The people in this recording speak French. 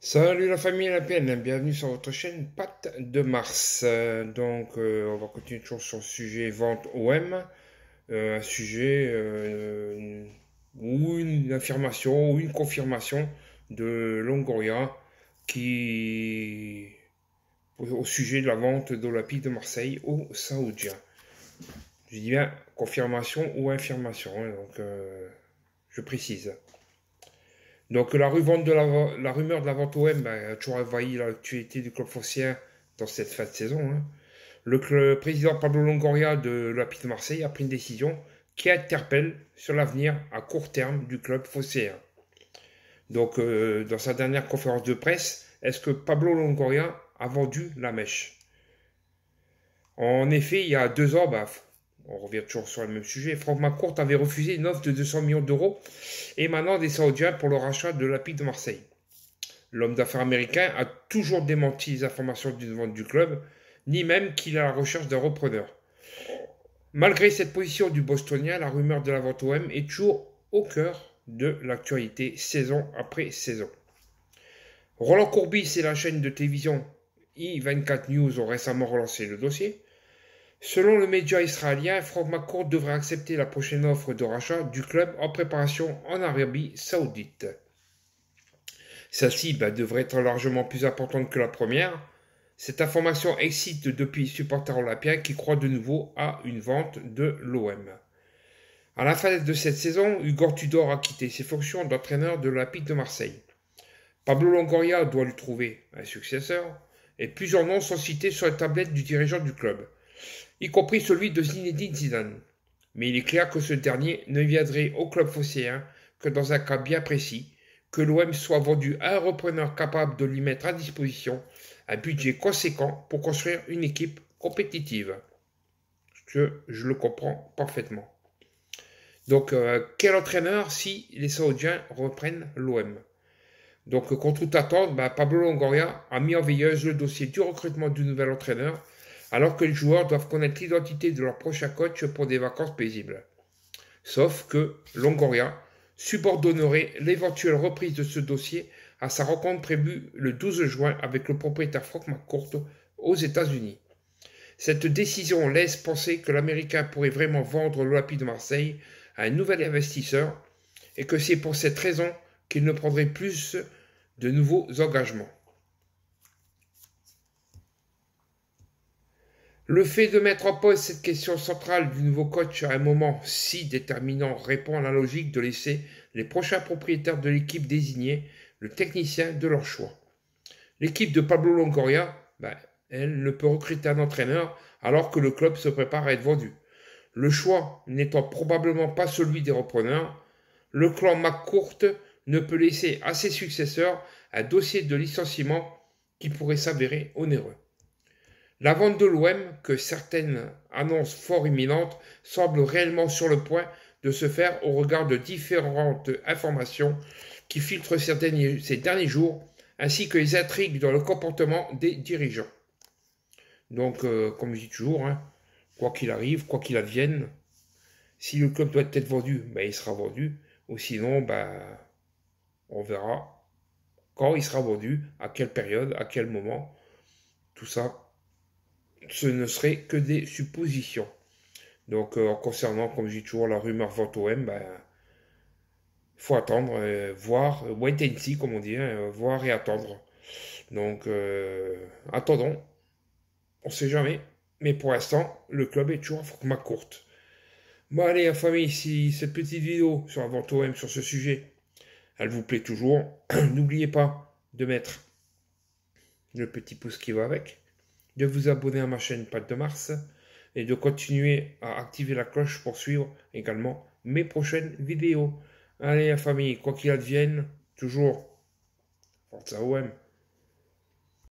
Salut la famille la bienvenue sur votre chaîne Pâte de Mars. Donc euh, on va continuer toujours sur le sujet vente OM, euh, un sujet euh, ou une affirmation ou une confirmation de Longoria qui au sujet de la vente de d'Olympique de Marseille au Saoudiens. Je dis bien confirmation ou affirmation, hein, donc je précise. Donc la, rumeur de la, rumeur de vente OM ben, a toujours envahi l'actualité du club phocéen dans cette fin de saison. Hein. Le, président Pablo Longoria de l'Olympique de Marseille a pris une décision qui interpelle sur l'avenir à court terme du club phocéen. Donc euh, dans sa dernière conférence de presse, est-ce que Pablo Longoria a vendu la mèche En effet, il y a deux ans, bah, on revient toujours sur le même sujet, Franck McCourt avait refusé une offre de 200 millions d'euros émanant des Saoudiens pour le rachat de l'API de Marseille. L'homme d'affaires américain a toujours démenti les informations d'une vente du club, ni même qu'il est à la recherche d'un repreneur. Malgré cette position du Bostonien, la rumeur de la vente OM est toujours au cœur de l'actualité, saison après saison. Roland Courbis et la chaîne de télévision i24 News ont récemment relancé le dossier. Selon le média israélien, Franck Macron devrait accepter la prochaine offre de rachat du club en préparation en Arabie saoudite. Celle-ci devrait être largement plus importante que la première. Cette information excite depuis supporters olympiens qui croient de nouveau à une vente de l'OM. À la fin de cette saison, Hugo Tudor a quitté ses fonctions d'entraîneur de l'Olympique de Marseille. Pablo Longoria doit lui trouver un successeur et plusieurs noms sont cités sur la tablette du dirigeant du club y compris celui de Zinedine Zidane. Mais il est clair que ce dernier ne viendrait au club phocéen que dans un cas bien précis, que l'OM soit vendu à un repreneur capable de lui mettre à disposition un budget conséquent pour construire une équipe compétitive. Je, je le comprends parfaitement. Donc, euh, quel entraîneur si les Saoudiens reprennent l'OM Donc, contre toute attente, bah, Pablo Longoria a mis en veilleuse le dossier du recrutement du nouvel entraîneur alors que les joueurs doivent connaître l'identité de leur prochain coach pour des vacances paisibles. Sauf que Longoria subordonnerait l'éventuelle reprise de ce dossier à sa rencontre prévue le 12 juin avec le propriétaire Frank McCourt aux États-Unis. Cette décision laisse penser que l'Américain pourrait vraiment vendre l'Olympique de Marseille à un nouvel investisseur et que c'est pour cette raison qu'il ne prendrait plus de nouveaux engagements. Le fait de mettre en pause cette question centrale du nouveau coach à un moment si déterminant répond à la logique de laisser les prochains propriétaires de l'équipe désigner le technicien de leur choix. L'équipe de Pablo Longoria, ben, elle ne peut recruter un entraîneur alors que le club se prépare à être vendu. Le choix n'étant probablement pas celui des repreneurs, le clan McCourt ne peut laisser à ses successeurs un dossier de licenciement qui pourrait s'avérer onéreux. La vente de l'OM, que certaines annonces fort imminentes, semble réellement sur le point de se faire au regard de différentes informations qui filtrent ces derniers jours, ainsi que les intrigues dans le comportement des dirigeants. Donc, euh, comme je dis toujours, hein, quoi qu'il arrive, quoi qu'il advienne, si le club doit être vendu, ben, il sera vendu, ou sinon, ben, on verra quand il sera vendu, à quelle période, à quel moment, tout ça, ce ne serait que des suppositions. Donc, en euh, concernant, comme je dis toujours, la rumeur Ventoem, ben, faut attendre, euh, voir, euh, wait and see, comme on dit, hein, voir et attendre. Donc, attendons. On sait jamais. Mais pour l'instant, le club est toujours à courte. Bon, allez, la famille, si cette petite vidéo sur Ventoem, sur ce sujet, elle vous plaît toujours, n'oubliez pas de mettre le petit pouce qui va avec de vous abonner à ma chaîne Pâte de Mars et de continuer à activer la cloche pour suivre également mes prochaines vidéos. Allez la famille, quoi qu'il advienne, toujours Forza OM.